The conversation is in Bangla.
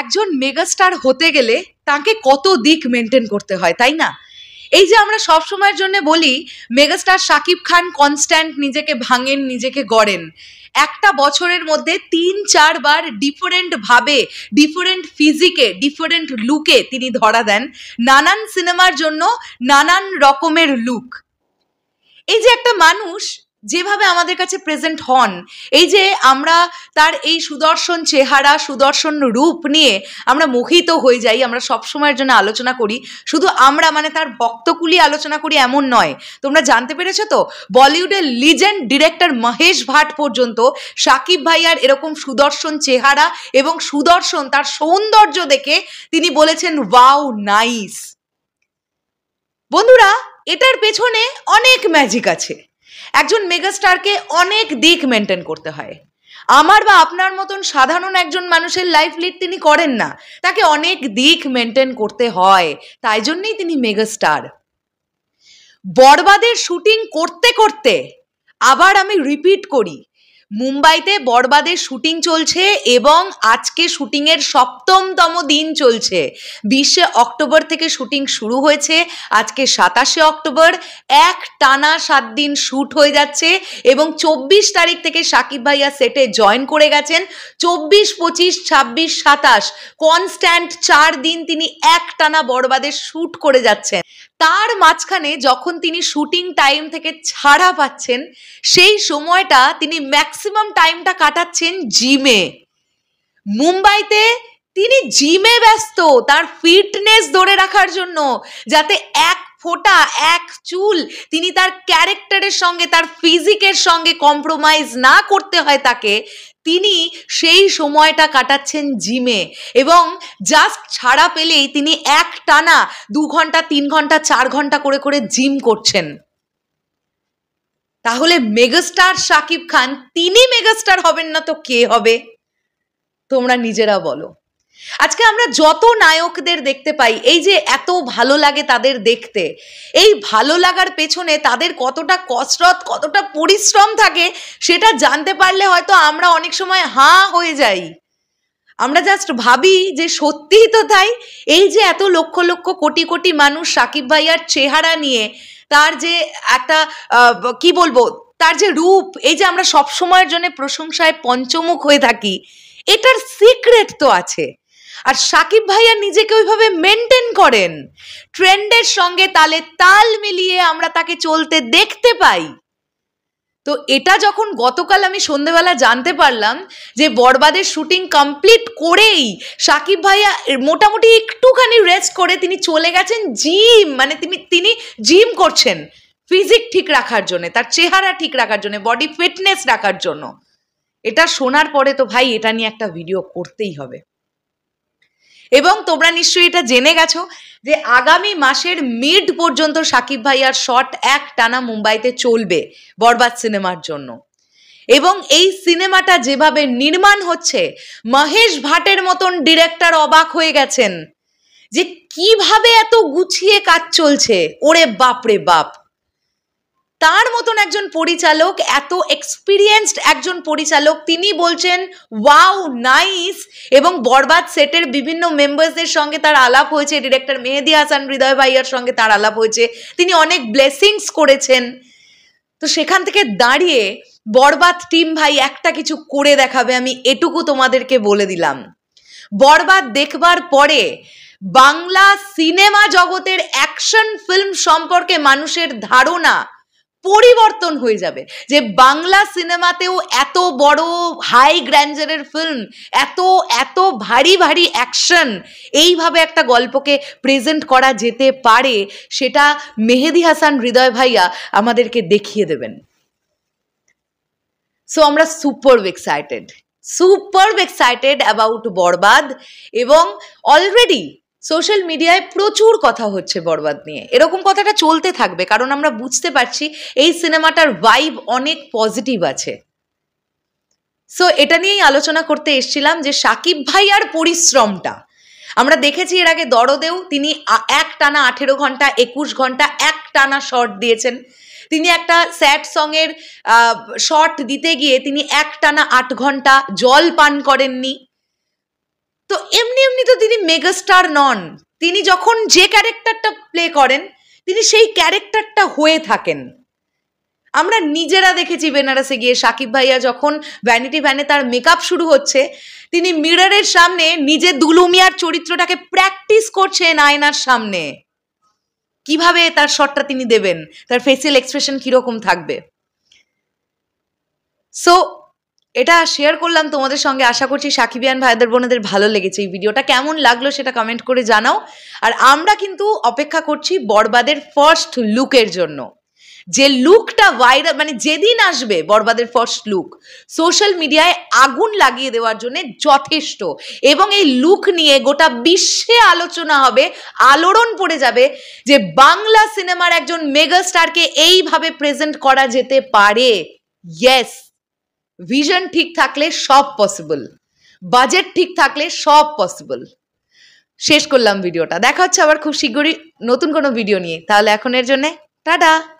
একজন মেগাস্টার হতে গেলে তাকে কত দিক মেনটেন করতে হয় তাই না এই যে আমরা সব সময়ের জন্য বলি মেগাস্টার শাকিব খান কনস্ট্যান্ট নিজেকে ভাঙেন নিজেকে গড়েন একটা বছরের মধ্যে তিন চারবার ডিফারেন্টভাবে ডিফারেন্ট ফিজিকে ডিফারেন্ট লুকে তিনি ধরা দেন নানান সিনেমার জন্য নানান রকমের লুক এই যে একটা মানুষ যেভাবে আমাদের কাছে প্রেজেন্ট হন এই যে আমরা তার এই সুদর্শন চেহারা সুদর্শন রূপ নিয়ে আমরা মোহিত হয়ে যাই আমরা সবসময়ের জন্য আলোচনা করি শুধু আমরা মানে তার ভক্তকুলি আলোচনা করি এমন নয় তোমরা জানতে পেরেছো তো বলিউডের লিজেন্ড ডিরেক্টর মহেশ ভাট পর্যন্ত সাকিব ভাইয়ার এরকম সুদর্শন চেহারা এবং সুদর্শন তার সৌন্দর্য দেখে তিনি বলেছেন ওয়াও নাইস বন্ধুরা এটার পেছনে অনেক ম্যাজিক আছে একজন মেগাস্টারকে অনেক দিক মেনটেন করতে হয় আমার বা আপনার মতন সাধারণ একজন মানুষের লাইফ লিড তিনি করেন না তাকে অনেক দিক মেনটেন করতে হয় তাই জন্যই তিনি মেগাস্টার বরবাদের শুটিং করতে করতে আবার আমি রিপিট করি মুম্বাইতে বরবাদের শুটিং চলছে এবং আজকে শুটিংয়ের সপ্তমতম দিন চলছে বিশে অক্টোবর থেকে শুটিং শুরু হয়েছে আজকে সাতাশে অক্টোবর এক টানা সাত দিন শ্যুট হয়ে যাচ্ছে এবং চব্বিশ তারিখ থেকে সাকিব ভাইয়া সেটে জয়েন করে গেছেন চব্বিশ পঁচিশ ছাব্বিশ সাতাশ কনস্ট্যান্ট চার দিন তিনি এক টানা বরবাদের শ্যুট করে যাচ্ছেন তার মাঝখানে যখন তিনি শুটিং টাইম থেকে ছাড়া পাচ্ছেন সেই সময়টা তিনি ম্যাক্সিমাম টাইমটা কাটাচ্ছেন জিমে মুম্বাইতে তিনি জিমে ব্যস্ত তার ফিটনেস ধরে রাখার জন্য যাতে এক ফোটা এক চুল তিনি তার ক্যারেক্টারের সঙ্গে তার ফিজিকের সঙ্গে কম্প্রোমাইজ না করতে হয় তাকে তিনি সেই সময়টা কাটাচ্ছেন জিমে এবং জাস্ট ছাড়া পেলেই তিনি এক টানা দু ঘন্টা তিন ঘন্টা চার ঘন্টা করে করে জিম করছেন তাহলে মেগাস্টার শাকিব খান তিনি মেগাস্টার হবেন না তো কে হবে তোমরা নিজেরা বলো আজকে আমরা যত নায়কদের দেখতে পাই এই যে এত ভালো লাগে তাদের দেখতে এই ভালো লাগার পেছনে তাদের কতটা কসরত কতটা পরিশ্রম থাকে সেটা জানতে পারলে হয়তো আমরা অনেক সময় হাঁ হয়ে যাই আমরা জাস্ট ভাবি যে সত্যিই তো তাই এই যে এত লক্ষ লক্ষ কোটি কোটি মানুষ সাকিব ভাইয়ার চেহারা নিয়ে তার যে একটা কি বলবো তার যে রূপ এই যে আমরা সবসময়ের জন্য প্রশংসায় পঞ্চমুখ হয়ে থাকি এটার সিক্রেট তো আছে আর সাকিব ভাইয়া নিজেকে ওইভাবে মেনটেন করেন ট্রেন্ডের সঙ্গে তালে তাল মিলিয়ে আমরা তাকে চলতে দেখতে পাই তো এটা যখন গতকাল আমি সন্ধেবেলা জানতে পারলাম যে বরবাদের শুটিং কমপ্লিট করেই সাকিব ভাইয়া মোটামুটি একটুখানি রেস্ট করে তিনি চলে গেছেন জিম মানে তিনি তিনি জিম করছেন ফিজিক ঠিক রাখার জন্য তার চেহারা ঠিক রাখার জন্য বডি ফিটনেস রাখার জন্য এটা শোনার পরে তো ভাই এটা নিয়ে একটা ভিডিও করতেই হবে এবং তোমরা নিশ্চয়ই এটা জেনে গেছো যে আগামী মাসের মিড পর্যন্ত সাকিব ভাইয়ার শট এক টানা মুম্বাইতে চলবে বরবাদ সিনেমার জন্য এবং এই সিনেমাটা যেভাবে নির্মাণ হচ্ছে মহেশ ভাটের মতন ডিরেক্টর অবাক হয়ে গেছেন যে কিভাবে এত গুছিয়ে কাজ চলছে ওরে বাপরে বাপ তার মতন একজন পরিচালক এত এক্সপিরিয়েন্সড একজন পরিচালক তিনি বলছেন ওয়াও নাইস এবং বরবাদ সেটের বিভিন্ন মেম্বার্সদের সঙ্গে তার আলাপ হয়েছে ডিরেক্টর মেহেদি হাসান হৃদয় ভাইয়ার সঙ্গে তার আলাপ হয়েছে তিনি অনেক ব্লেসিংস করেছেন তো সেখান থেকে দাঁড়িয়ে বরবাদ টিম ভাই একটা কিছু করে দেখাবে আমি এটুকু তোমাদেরকে বলে দিলাম বরবাদ দেখবার পরে বাংলা সিনেমা জগতের অ্যাকশন ফিল্ম সম্পর্কে মানুষের ধারণা পরিবর্তন হয়ে যাবে যে বাংলা সিনেমাতেও এত বড় হাই গ্র্যান্ডারের ফিল্ম এত এত ভারী ভারী অ্যাকশন এইভাবে একটা গল্পকে প্রেজেন্ট করা যেতে পারে সেটা মেহেদি হাসান হৃদয় ভাইয়া আমাদেরকে দেখিয়ে দেবেন সো আমরা super excited super excited about Borbaad এবং অলরেডি সোশ্যাল মিডিয়ায় প্রচুর কথা হচ্ছে বরবাদ নিয়ে এরকম কথাটা চলতে থাকবে কারণ আমরা বুঝতে পারছি এই সিনেমাটার ভাইব অনেক পজিটিভ আছে সো এটা নিয়েই আলোচনা করতে এসছিলাম যে সাকিব ভাই আর পরিশ্রমটা আমরা দেখেছি এর আগে দরদেও তিনি এক টানা আঠেরো ঘন্টা একুশ ঘন্টা এক টানা শর্ট দিয়েছেন তিনি একটা স্যাড সঙের শর্ট দিতে গিয়ে তিনি এক টানা আট ঘন্টা জল পান করেননি তো এমনি এমনি তো তিনি মেগাস্টার নন তিনি যখন যে ক্যারেক্টারটা প্লে করেন তিনি সেই ক্যারেক্টারটা হয়ে থাকেন আমরা নিজেরা দেখেছি বেনারসে গিয়ে সাকিব ভাইয়া যখন ভ্যানিটি ভ্যানে তার মেকআপ শুরু হচ্ছে তিনি মিররের সামনে নিজের দুলুমিয়ার চরিত্রটাকে প্র্যাকটিস করছেন আয়নার সামনে কিভাবে তার শটটা তিনি দেবেন তার ফেসিয়াল এক্সপ্রেশন কীরকম থাকবে সো এটা শেয়ার করলাম তোমাদের সঙ্গে আশা করছি সাকিবিয়ান ভাইদের বোনেদের ভালো লেগেছে এই ভিডিওটা কেমন লাগলো সেটা কমেন্ট করে জানাও আর আমরা কিন্তু অপেক্ষা করছি বরবাদের ফার্স্ট লুকের জন্য যে লুকটা ভাইরাল মানে যেদিন আসবে বরবাদের ফার্স্ট লুক সোশ্যাল মিডিয়ায় আগুন লাগিয়ে দেওয়ার জন্য যথেষ্ট এবং এই লুক নিয়ে গোটা বিশ্বে আলোচনা হবে আলোড়ন পড়ে যাবে যে বাংলা সিনেমার একজন মেগা স্টারকে এইভাবে প্রেজেন্ট করা যেতে পারে ইয়েস ভিশন ঠিক থাকলে সব পসিবল বাজেট ঠিক থাকলে সব পসিবল শেষ করলাম ভিডিওটা দেখা হচ্ছে আবার খুব শীঘ্রই নতুন কোনো ভিডিও নিয়ে তাহলে এখনের জন্যে টাটা